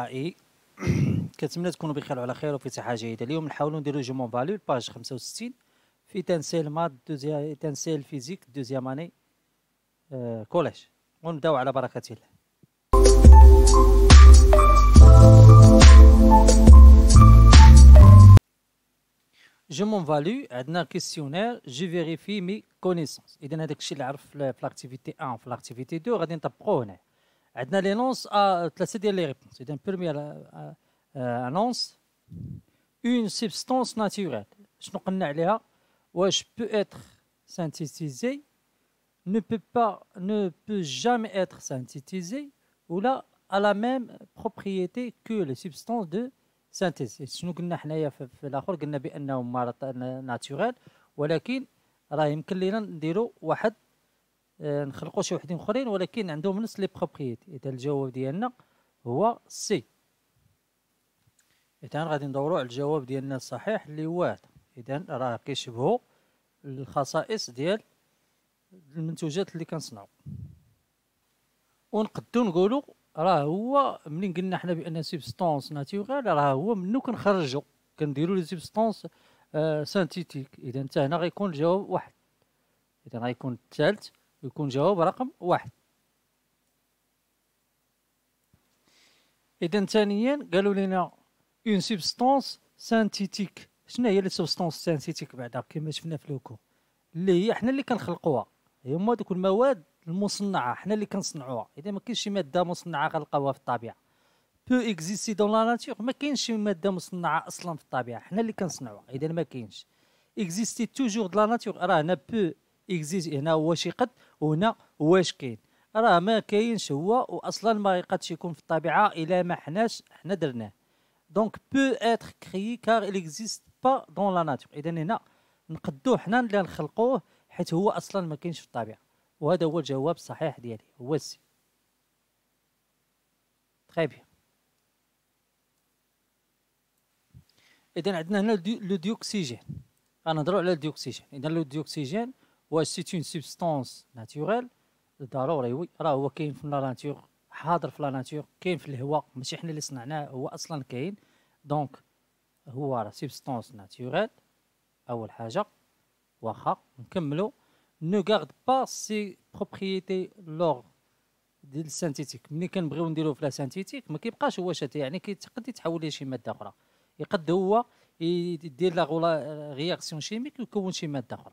اصدقائي كنتمنى تكونوا بخير وعلى خير وفي صحه جيده اليوم نحاولوا نديروا جومون فاليو الباج 65 في تنسيل مات دوزيا تنسيل فيزيك دوزيام اني آه، كوليج ونبداو على بركه الله جو مون فالو عندنا كيسيونير جي فيريفي مي كونيسونس اذا هذاك الشيء اللي عرف في لاكتيفيتي 1 في لاكتيفيتي 2 غادي نطبقوه هنا عندنا لي l'annonce, is une substance naturelle substance بيرمي على لونس اون the same شنو قلنا ne peut jamais être synthétisée ou à la même propriété que les substances de synthèse. Si naturel, mais آه، نخلقوا شي وحدين اخرين ولكن عندهم نفس لي بروبريتي اذا الجواب ديالنا هو سي اذا غادي ندوروا على الجواب ديالنا الصحيح اللي هو اذا راه كيشبهوا الخصائص ديال المنتوجات اللي كنصنعوا ونقدو نقولوا راه هو ملي قلنا حنا بان سيبستونس ناتورال راه هو منو كنخرجو كنديرو لي سيبستونس آه سانتيتيك اذا حتى هنا غيكون الجواب واحد اذا غيكون الثالث ويكون جواب رقم واحد إذا ثانيا قالوا لنا اون سبستانس سانتيتيك شنو هي لي سبستانس سانتيتيك بعدا كما شفنا في لوكو اللي هي حنا اللي كنخلقوها هما دوك المواد المصنعه حنا اللي كنصنعوها اذا ما كاينش شي ماده مصنعه غنلقاوها في الطبيعه بو اكزيستي دون لا ناتور ما كاينش شي ماده مصنعه اصلا في الطبيعه حنا اللي كنصنعوها اذا ما كاينش اكزيستي توجور دو لا ناتور راه هنا بو اكزيز هنا واش يقد وهنا واش كاين راه ما كاينش هو واصلا ما يقدش يكون في الطبيعه الا ما حناش حنا درناه دونك بو اتر كري كار il اكزيست با دون لا ناتور اذا هنا نقدوه حنا اللي نخلقوه حيت هو اصلا ما كاينش في الطبيعه وهذا هو الجواب الصحيح ديالي هو السي تري بيان اذا عندنا هنا لو ديوكسيجين غنهضروا على الديوكسيجين اذا لو ديوكسيجين واش سيت اون سبستانس ناتوريل ضروري وي راه هو كاين في لا ناتور حاضر في لا ناتور كاين في الهواء ماشي حنا اللي صنعناه هو اصلا كاين دونك هو راه سبستانس ناتوريل اول حاجه واخا نكملو نو غارد با سي بروبريتي لور ديال السانتيتيك ملي كنبغيو نديرو في لا سانتيتيك ما كيبقاش هو شات يعني كيتقد يتحول لشي ماده اخرى يقد هو يدير لا غياكسيون شيميك ويكون شي ماده اخرى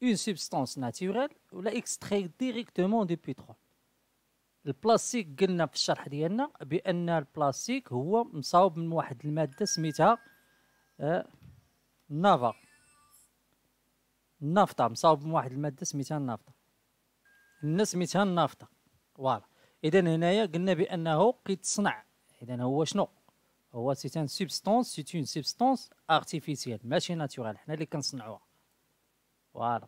une substance naturelle ou la extraire directement du pétrole البلاستيك قلنا في الشرح ديالنا بان البلاستيك هو مصاوب من واحد الماده سميتها آه، نافا النفطه مصاوب من واحد الماده سميتها النفطه الناس سميتها النفطه فوالا اذا هنايا قلنا بانه كيتصنع اذا هو شنو هو سيتان سيبستونس سيت اون سبستانس ارتيفيسيال ماشي ناتورال حنا اللي كنصنعوها فوالا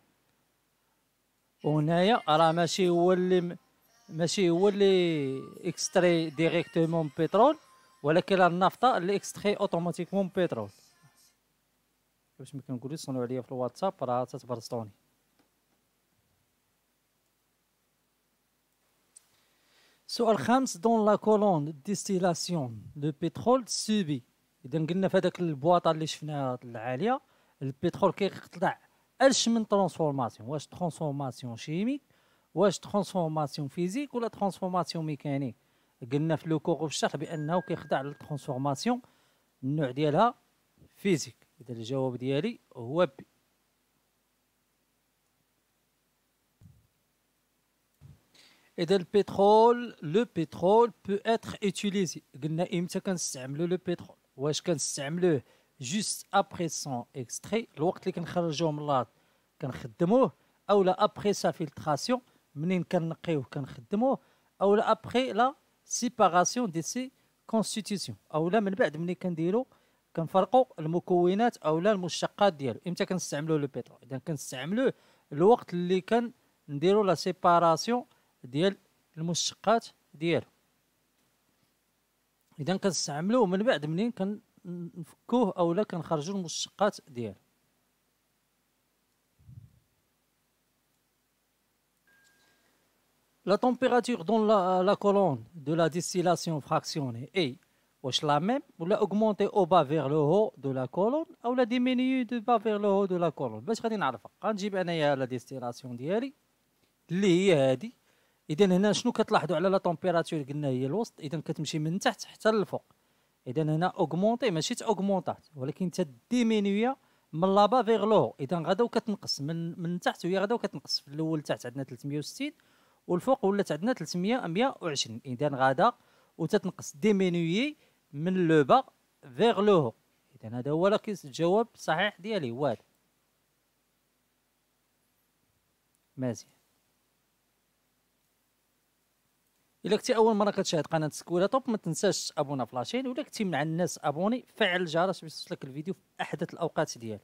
وهنايا راه ماشي هو اللي ماشي هو اللي اكستري ديريكتومون بترول ولكن النفطه اللي اكستري اوتوماتيكمون بترول باش ما كنقولوش صنعوا عليا في الواتساب راه تتبرسطوني سؤال خامس دون لا كولون ديستيلاسيون لو بترول سوبي اذا قلنا في هذاك البواطه اللي شفناها العاليه البترول كيقطع اش من ترانسفورماسيون واش ترانسفورماسيون شيميك واش ترانسفورماسيون فيزيك ولا ترانسفورماسيون ميكانيك قلنا في لو كور الشرح بانه كيخضع للترانسفورماسيون النوع ديالها فيزيك اذا الجواب ديالي هو بي اذا البترول لو بترول بو اتر utilisé قلنا امتى كنستعملو لو بترول واش كنستعملوه جوست ابخي سون اكستري الوقت اللي كنخرجوه من لاط كنخدموه او لا ابخي سا فيلتراسيون منين كنقيوه كنخدموه او لا ابخي لا سيباراسيون دي سي كونستيتيسيون او لا من بعد ملي كنديرو كنفرقوا المكونات او لا المشتقات ديالو امتى كنستعملوا لو بيترول اذا كنستعملوه الوقت اللي كنديروا لا سيباراسيون ديال المشتقات ديالو اذا كنستعملوه من بعد منين كن نفكوه او لا كنخرجوا المشتقات ديالو La température dans la, la colonne de la distillation fractionnée est واش لا ميم ولا اوغمونتي او با فيغ لو هو دو لا كولون او لا ديمينيي دو با فيغ لو هو دو لا كولون باش غادي نعرفها غنجيب انايا لا ديستيلاسيون ديالي اللي هي هادي اذا هنا شنو كتلاحظوا على لا طومبيراتور قلنا هي الوسط اذا كتمشي من تحت حتى للفوق اذا هنا اوغمونتي ماشي تاوغمونطات ولكن تديمينويا من لابا فيغ لو اذا غدا وكتنقص من من تحت وهي غدا وكتنقص في الاول تحت عندنا 360 والفوق ولات عندنا 300 120 اذا غدا وتتنقص ديمينوي من لو با فيغ لو اذا هذا هو الجواب الصحيح ديالي هو هذا مزيان الا كنتي اول مره كتشاهد قناه سكولا توب ما تنساش تابونا في لاشين ولا كنتي مع الناس ابوني فعل الجرس باش يوصلك الفيديو في احدث الاوقات ديالو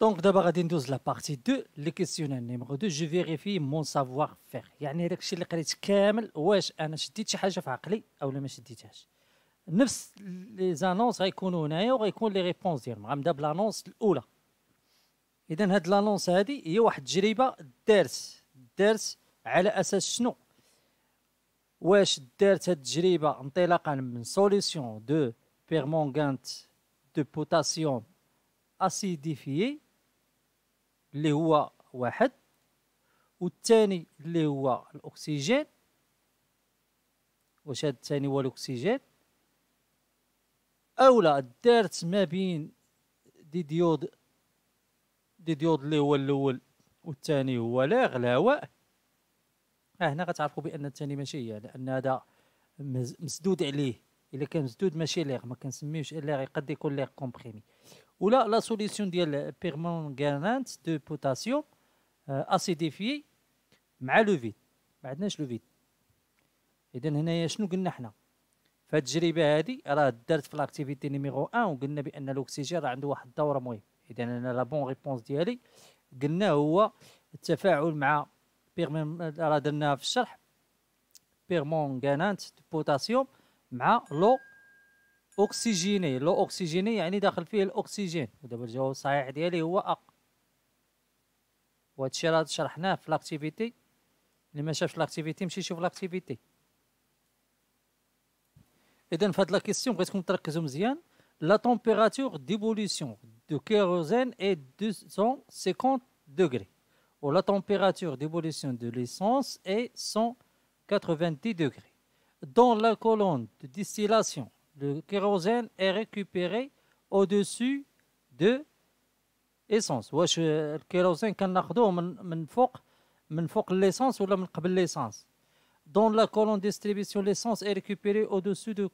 دونك دابا غادي ندوز لا بارتي 2 لي كيسيونير نيميرو 2 جو فيريفي مون سافوار فيغ يعني داكشي اللي قريت كامل واش انا شديت شي حاجه في عقلي اولا ما شديتهاش نفس لي زانونس غيكونوا هنايا وغيكون لي ريبونس ديالهم غنبدا بلانونس الاولى اذا هاد لانونس هادي هي واحد التجربه دارت دارت على اساس شنو واش دارت هاد التجربه انطلاقا من سوليسيون دو بيرمونغانت دو بوتاسيوم اسيديفيي اللي هو واحد والثاني اللي هو الاكسجين واش هاد الثاني هو الاكسجين اولا دارت ما بين دي ديود دي ديود اللي هو الاول والثاني هو لاغ الهواء ها اه، هنا غتعرفوا بان الثاني ماشي هي لان هذا مسدود عليه الا كان مسدود ماشي ليغ ما كنسميوش ليغ يقد يكون ليغ كومبريمي ولا لا سوليسيون ديال غانانت دو بوتاسيوم اسيديفي مع لو فيد ما عندناش لو فيد اذا هنايا شنو قلنا حنا في التجربه هذه راه دارت في لاكتيفيتي نيميرو 1 وقلنا بان الاكسجين راه عنده واحد الدور مهم اذا انا لا بون ريبونس ديالي قلنا هو التفاعل مع بيرمون راه درناها في الشرح بيرمونغانات بوتاسيوم مع لو اوكسجيني لو اوكسجيني يعني داخل فيه الاكسجين ودابا الجواب الصحيح ديالي هو ا وهادشي راه شرحناه في لاكتيفيتي اللي ما شافش لاكتيفيتي مشي يشوف لاكتيفيتي اذا في هاد لا كيسيون بغيتكم تركزوا مزيان لا تمبيراتور ديبوليسيون دو كيروزين اي 250 دوغري où la température d'ébullition de l'essence est 190 degrés. Dans la colonne de distillation, le kérosène est récupéré au-dessus de l'essence. Le kérosène est l'essence Dans la colonne de distribution, l'essence est récupérée au-dessus de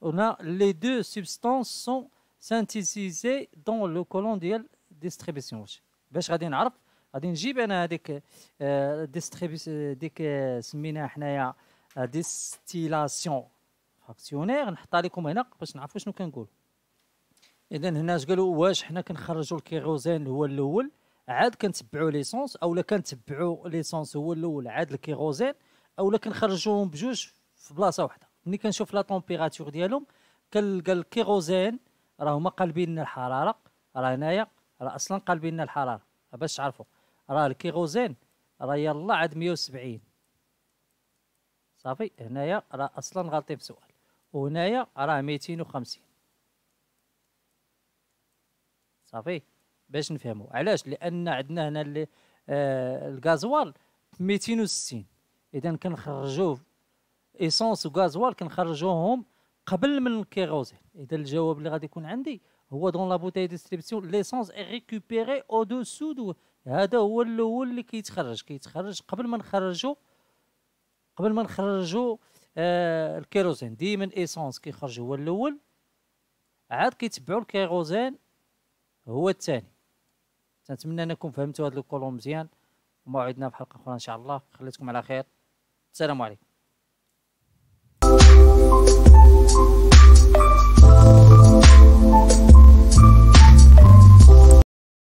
on a les deux substances sont synthétisées dans le colonne de distribution. غادي نجيب انا هذيك ديستريبيوس ديك سميناها حنايا ديستيلاسيون آه، فاكسيونير نحطها لكم هنا باش نعرفوا شنو كنقول اذا هنا اش قالوا واش حنا كنخرجوا الكيروزين هو الاول عاد كنتبعوا ليسونس اولا كنتبعوا ليسونس هو الاول عاد الكيروزين اولا كنخرجوهم بجوج في بلاصه واحده ملي كنشوف لا طومبيراتور ديالهم كنلقى الكيروزين راهما قالبين لنا الحراره راه هنايا راه اصلا قالبين لنا الحراره باش تعرفوا راه الكيغوزين راه يلا عاد 170 صافي هنايا راه اصلا غالطين في سؤال وهنايا راه 250 صافي باش نفهموا علاش لان عندنا هنا اللي آه الغازوال 260 اذا كنخرجوه ايسونس وغازوال كنخرجوهم قبل من الكيروزين اذا الجواب اللي غادي يكون عندي هو دون لا بوتاي ديستريبسيون ليسونس اي ريكوبيري او دوسو دو هذا هو الاول اللي كيتخرج كيتخرج قبل ما نخرجوا قبل ما نخرجوا آه الكيروزين ديما ايسونس كيخرج هو الاول عاد كيتبعوا الكيروزين هو الثاني تنتمنى انكم فهمتوا هذا الكولوم مزيان وموعدنا في حلقه اخرى ان شاء الله خليتكم على خير السلام عليكم